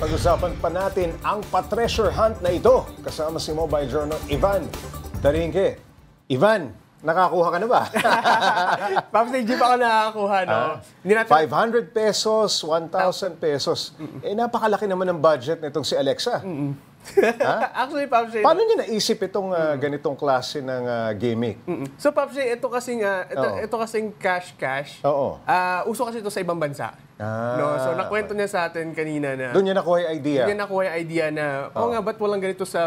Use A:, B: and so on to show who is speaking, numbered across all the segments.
A: Pag-usapan pa natin ang pa-treasure hunt na ito kasama si Mobile Journal Ivan Daringke. Ivan, nakakuha ka na ba? Paps, hindi pa ako
B: nakakuha, no? Ah,
A: hindi natin... 500 pesos, 1,000 pesos. Eh, napakalaki naman ng budget nitong si Alexa. Mm-mm.
B: Actually, Pops Jay... Paano
A: uh, niya naisip itong uh,
B: ganitong klase ng uh, gimmick? Mm-mm. So, Pops Jay, ito kasing, uh, ito, Oo. ito kasing cash-cash. Oo. Uh, uso kasi ito sa ibang bansa. Ah. No? So, nakwento niya sa atin kanina na... Doon niya nakuha yung idea. Doon niya nakuha yung idea na, oh, nga, ba't walang ganito sa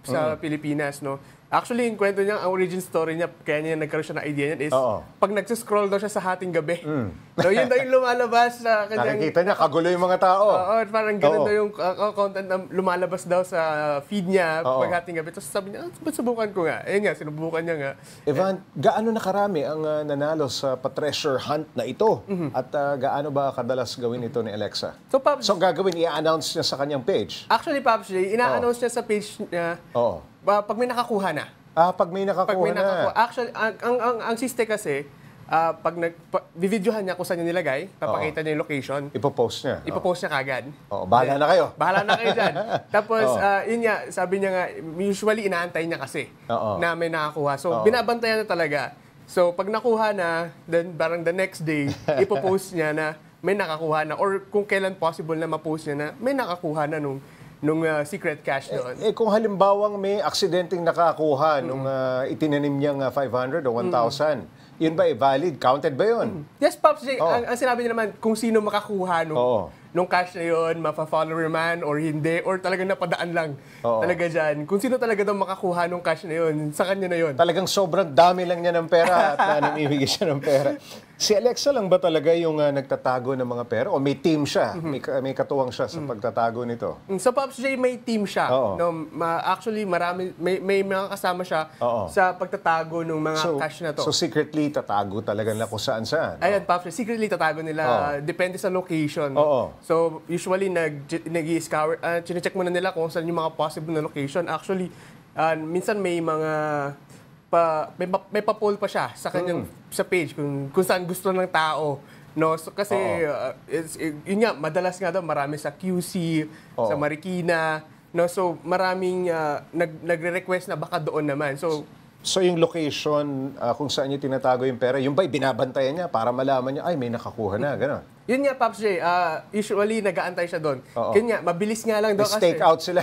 B: sa mm. Pilipinas, no? Actually, yung kwento niya, ang origin story niya, kaya niya nagkaroon siya ng idea niya is, Oo. pag nagsiscroll daw siya sa hating gabi, Mm. daw yun daw yung lumalabas sa kanyang... Nakikita niya,
A: kagulo yung mga tao. Oo,
B: parang ganun daw yung uh, content na lumalabas daw sa feed niya Oo. pag hating gabi. Tapos sabi niya, ah, ba't
A: subukan ko nga? Ayun nga, sinubukan niya nga. Evan, gaano na karami ang ah, nanalo sa pa-treasure hunt na ito? Mhm. At ah, gaano ba kadalas gawin ito ni Alexa? So, Pabs, So, gagawin, i-announce niya sa kanyang page.
B: actually, Pabs ina-announce niya sa page niya Oo uh, pag may nakakuha na. Ah, pag may nakakuha, pag may nakakuha na. Actually, ang, ang, ang, ang siste kasi, uh, pag nag pa, videohan niya kung saan niya nilagay, papakita Oo. niya yung location. Ipo-post niya. Ipo-post niya kagad. Oo, bahala na kayo. bahala na kayo diyan. Tapos Oo. uh, yun sabi niya nga usually inaantay niya kasi Oo. na may nakakuha. So Oo. binabantayan na talaga. So pag nakuha na, then parang the next day ipo-post niya na may nakakuha na or kung kailan possible na ma-post niya na may nakakuha na nung nung uh, secret cash eh, noon? Eh, eh
A: kung halimbawang may aksidenteng nakakuha mm. nung uh, itinanim niyang uh, ah, 500 o 1,000, mm. yun ba eh, valid? Counted ba yun?
B: Mm. Yes, Pops eh, Oh. Ang, ang sinabi niya naman, kung sino makakuha nung, oh. nung cash na yun, mafa-follower man or hindi, or talaga napadaan lang oh. talaga dyan. Kung sino talaga daw makakuha nung cash na yun, sa kanya na yun. Talagang sobrang dami lang niya ng pera at
A: namimigay siya ng pera. Si Alexa lang ba talaga yung uh, nagtatago ng mga pera? O may team siya? Mm-hmm. May, may katuwang siya sa mm-hmm. pagtatago nito?
B: Mm, so, Pops J, may team siya. No, ma- actually, marami, may, may mga kasama siya Oo. sa pagtatago ng mga so, cash na to. So, secretly
A: tatago talaga nila kung saan saan?
B: No? Ayan, Pops J, secretly tatago nila. Oo. depende sa location. Oo. So, usually, nag, nag-i-scour, uh, ah, chinecheck muna nila kung saan yung mga possible na location. Actually, uh, minsan may mga pa may, may pa-poll pa siya sa kanyang mm. sa page kung kung saan gusto ng tao no so kasi uh, it's, yun nga madalas nga daw marami sa QC Oo. sa Marikina no so maraming uh, nag nagre-request na baka doon naman so So yung location uh, kung saan niya tinatago yung pera, yung ba'y binabantayan niya para
A: malaman niya, ay, may nakakuha na, mm-hmm. gano'n?
B: Yun nga, Pops J, uh, usually nag-aantay siya doon. Oo. Kanya, mabilis nga lang daw kasi. Stake out sila.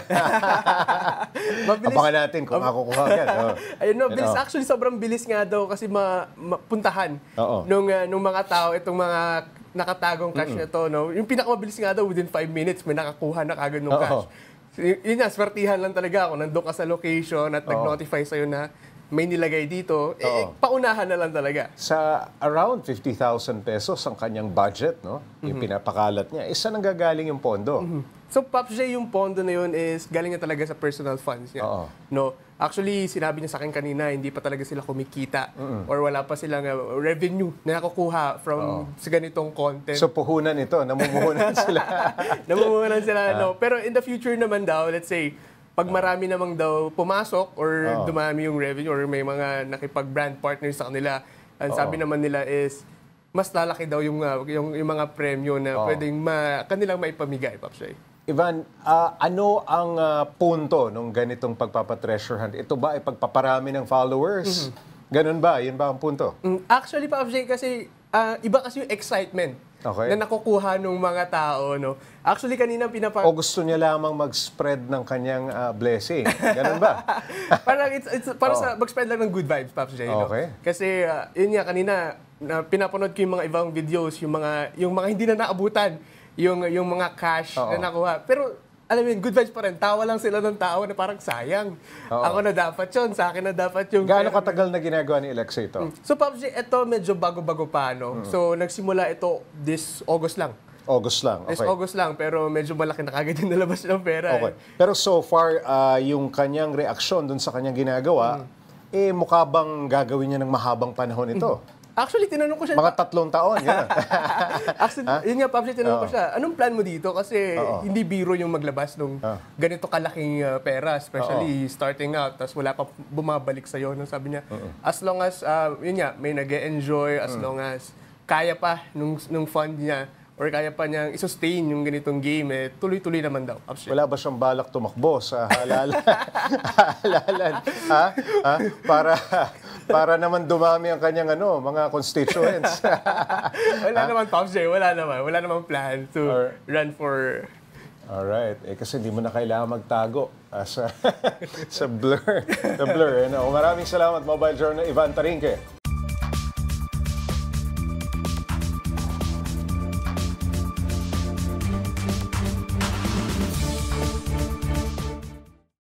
B: mabilis. Abangan
A: natin kung makukuha ka. Oh. Ayun, no, bilis. Oo. Actually,
B: sobrang bilis nga daw kasi ma- mapuntahan Oo. nung, uh, nung mga tao, itong mga nakatagong cash mm-hmm. na to. No? Yung pinakamabilis nga daw, within 5 minutes, may nakakuha na kagad ng cash. Y- yun nga, swertihan lang talaga ako. Nandun ka sa location at Oo. nag-notify sa'yo na may nilagay dito, eh, eh, paunahan na lang talaga.
A: Sa around 50,000
B: pesos ang kanyang budget, no? Yung mhm. pinapakalat niya, isa nang gagaling yung pondo. Mhm. So, Pops J, yung pondo na yun is galing na talaga sa personal funds niya. No? Actually, sinabi niya sa akin kanina, hindi pa talaga sila kumikita or wala pa silang uh, revenue na nakukuha from sa ganitong content. So
A: puhunan ito, namumuhunan
B: sila. Namumuhunan sila, no? Ah. Pero in the future naman daw, let's say, pag marami namang daw pumasok or Oo. Ah. dumami yung revenue or may mga nakipag-brand partners sa kanila, ang sabi Oo. Ah. naman nila is mas lalaki daw yung uh, yung, yung mga premyo na Oo. pwedeng ma, kanilang maipamigay, Papshay.
A: Ivan, ah, ano ang ah, punto ng ganitong pagpapa-treasure hunt? Ito ba ay pagpaparami ng followers? Mm-hmm. Ganun ba? Yun ba ang punto? Mm,
B: actually, Papshay, kasi ah, iba kasi yung excitement okay. na nakukuha ng mga tao. No? Actually, kanina pinapa... O gusto niya lamang mag-spread ng kanyang uh, blessing. Ganun ba? parang it's, it's, para oh. sa mag-spread lang ng good vibes, Pops Jay. Okay. No? Kasi uh, yun nga, kanina na pinapanood ko yung mga ibang videos, yung mga yung mga hindi na naabutan, yung yung mga cash oh. na nakuha. Pero alam mo yun, good vibes pa rin. Tawa lang sila ng tao na parang sayang. Oo. Ako na dapat yun, sa akin na dapat yung... Gaano katagal na ginagawa ni Alexa ito? Hmm. So, Pops, ito medyo bago-bago pa, no? Mm. So, nagsimula ito this August lang. August lang, okay. This August lang, pero medyo malaki na kagad yung nalabas ng pera. Okay.
A: Eh. Pero so far, uh, yung kanyang reaksyon dun sa kanyang ginagawa, mm. eh mukha bang gagawin niya ng mahabang panahon ito? Mm. Actually, tinanong ko siya. Mga tatlong
B: taon, yeah. Actually, huh? yun nga, Pabsi, tinanong Oo. ko siya, anong plan mo dito? Kasi Oo. hindi biro yung maglabas ng Ah. ganito kalaking uh, pera, especially starting out, tapos wala pa bumabalik sa'yo. Nung sabi niya, as long as, uh, yun nga, may nag enjoy as mm. long as kaya pa nung, nung fund niya, or kaya pa niyang i-sustain yung ganitong game, eh, tuloy-tuloy naman daw. Pabsi. Wala
A: ba siyang balak tumakbo sa halalan?
B: halalan? Ha?
A: Ha? Para para naman dumami ang kanyang ano, mga constituents.
B: wala ha? naman, Pops Jay. Wala naman. Wala naman plan to Or, run for... All
A: right. Eh, kasi hindi mo na kailangan magtago uh, sa, sa blur. The blur. You eh, know? Maraming salamat, Mobile Journal Ivan Tarinque.